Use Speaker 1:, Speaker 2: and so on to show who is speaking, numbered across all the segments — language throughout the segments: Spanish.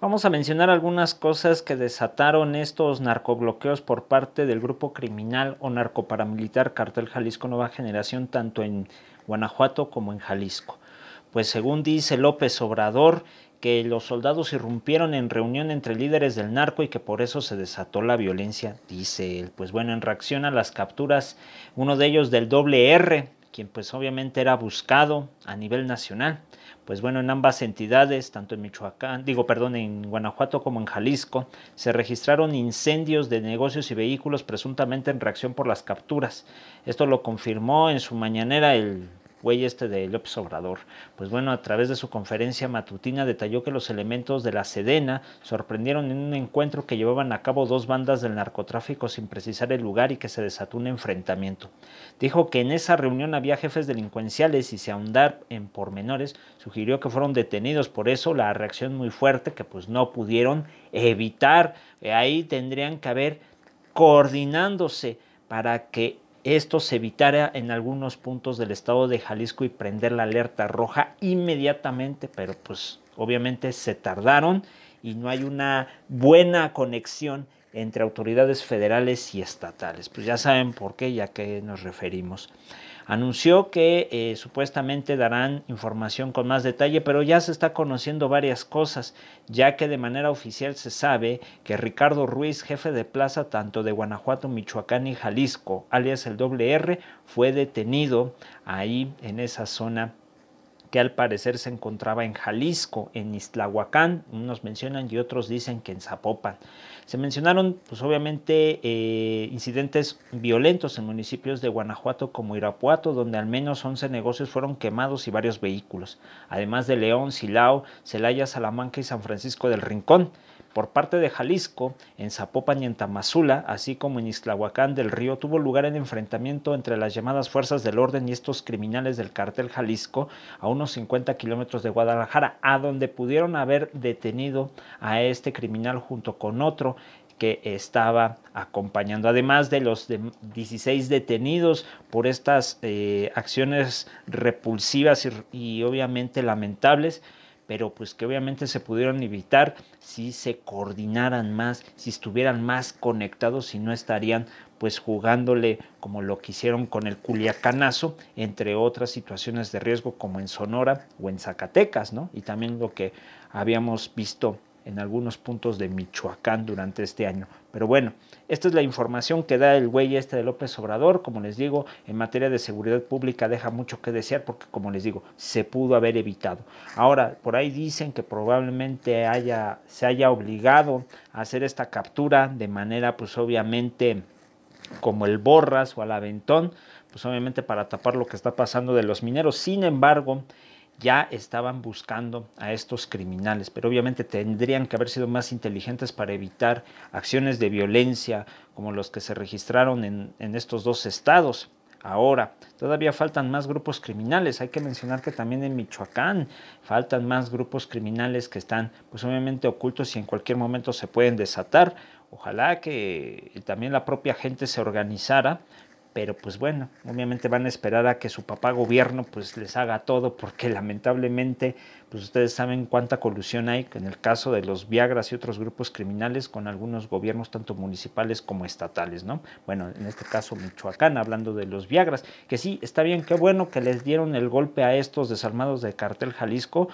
Speaker 1: Vamos a mencionar algunas cosas que desataron estos narcobloqueos por parte del grupo criminal o narcoparamilitar Cartel Jalisco Nueva Generación, tanto en Guanajuato como en Jalisco. Pues según dice López Obrador, que los soldados irrumpieron en reunión entre líderes del narco y que por eso se desató la violencia, dice él. Pues bueno, en reacción a las capturas, uno de ellos del doble R, quien pues obviamente era buscado a nivel nacional. Pues bueno, en ambas entidades, tanto en Michoacán, digo, perdón, en Guanajuato como en Jalisco, se registraron incendios de negocios y vehículos presuntamente en reacción por las capturas. Esto lo confirmó en su mañanera el güey este de López Obrador. Pues bueno, a través de su conferencia matutina detalló que los elementos de la Sedena sorprendieron en un encuentro que llevaban a cabo dos bandas del narcotráfico sin precisar el lugar y que se desató un enfrentamiento. Dijo que en esa reunión había jefes delincuenciales y se ahondar en pormenores, sugirió que fueron detenidos, por eso la reacción muy fuerte que pues no pudieron evitar. Eh, ahí tendrían que haber coordinándose para que esto se evitara en algunos puntos del estado de Jalisco y prender la alerta roja inmediatamente, pero pues obviamente se tardaron y no hay una buena conexión entre autoridades federales y estatales. Pues ya saben por qué, ya qué nos referimos. Anunció que eh, supuestamente darán información con más detalle, pero ya se está conociendo varias cosas, ya que de manera oficial se sabe que Ricardo Ruiz, jefe de plaza tanto de Guanajuato, Michoacán y Jalisco, alias el WR, fue detenido ahí en esa zona que al parecer se encontraba en Jalisco, en Iztlahuacán, unos mencionan y otros dicen que en Zapopan. Se mencionaron, pues obviamente, eh, incidentes violentos en municipios de Guanajuato como Irapuato, donde al menos 11 negocios fueron quemados y varios vehículos, además de León, Silao, Celaya, Salamanca y San Francisco del Rincón por parte de Jalisco, en Zapopan y en Tamazula, así como en Islahuacán del Río, tuvo lugar el enfrentamiento entre las llamadas fuerzas del orden y estos criminales del cartel Jalisco a unos 50 kilómetros de Guadalajara, a donde pudieron haber detenido a este criminal junto con otro que estaba acompañando. Además de los 16 detenidos por estas eh, acciones repulsivas y obviamente lamentables, pero pues que obviamente se pudieron evitar si se coordinaran más, si estuvieran más conectados y no estarían pues jugándole como lo que hicieron con el Culiacanazo, entre otras situaciones de riesgo como en Sonora o en Zacatecas, ¿no? Y también lo que habíamos visto en algunos puntos de Michoacán durante este año. Pero bueno, esta es la información que da el güey este de López Obrador. Como les digo, en materia de seguridad pública deja mucho que desear porque, como les digo, se pudo haber evitado. Ahora, por ahí dicen que probablemente haya, se haya obligado a hacer esta captura de manera, pues obviamente, como el Borras o al Aventón, pues obviamente para tapar lo que está pasando de los mineros. Sin embargo, ya estaban buscando a estos criminales, pero obviamente tendrían que haber sido más inteligentes para evitar acciones de violencia como los que se registraron en, estos dos estados. Ahora, todavía faltan más grupos criminales. Hay que mencionar que también en Michoacán faltan más grupos criminales que están, pues obviamente, ocultos y en cualquier momento se pueden desatar. Ojalá que también la propia gente se organizara pero pues bueno, obviamente van a esperar a que su papá gobierno pues les haga todo porque lamentablemente pues ustedes saben cuánta colusión hay en el caso de los Viagras y otros grupos criminales con algunos gobiernos tanto municipales como estatales, ¿no? Bueno, en este caso Michoacán, hablando de los Viagras, que sí, está bien, qué bueno que les dieron el golpe a estos desarmados de cartel Jalisco,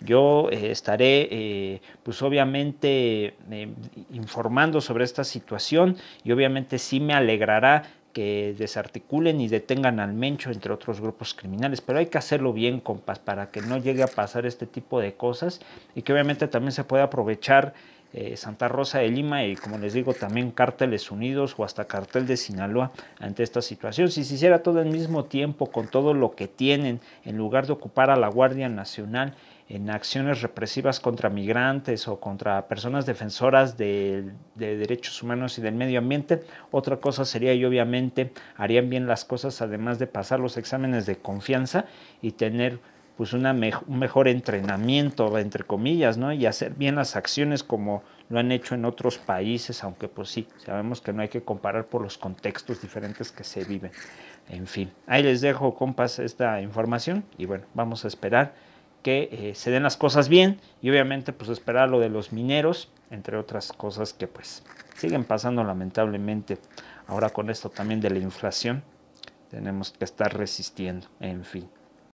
Speaker 1: yo eh, estaré, eh, pues obviamente, eh, informando sobre esta situación y obviamente sí me alegrará que desarticulen y detengan al Mencho, entre otros grupos criminales. Pero hay que hacerlo bien, compas, para que no llegue a pasar este tipo de cosas y que obviamente también se pueda aprovechar eh, Santa Rosa de Lima y, como les digo, también Cárteles Unidos o hasta Cartel de Sinaloa ante esta situación. Si se hiciera todo al mismo tiempo, con todo lo que tienen, en lugar de ocupar a la Guardia Nacional, en acciones represivas contra migrantes o contra personas defensoras de, derechos humanos y del medio ambiente. Otra cosa sería y obviamente harían bien las cosas además de pasar los exámenes de confianza y tener pues una un mejor entrenamiento, entre comillas, ¿no? Y hacer bien las acciones como lo han hecho en otros países, aunque pues sí, sabemos que no hay que comparar por los contextos diferentes que se viven. En fin, ahí les dejo, compas, esta información y bueno, vamos a esperar que eh, se den las cosas bien y obviamente pues esperar lo de los mineros, entre otras cosas que pues siguen pasando lamentablemente. Ahora con esto también de la inflación tenemos que estar resistiendo, en fin.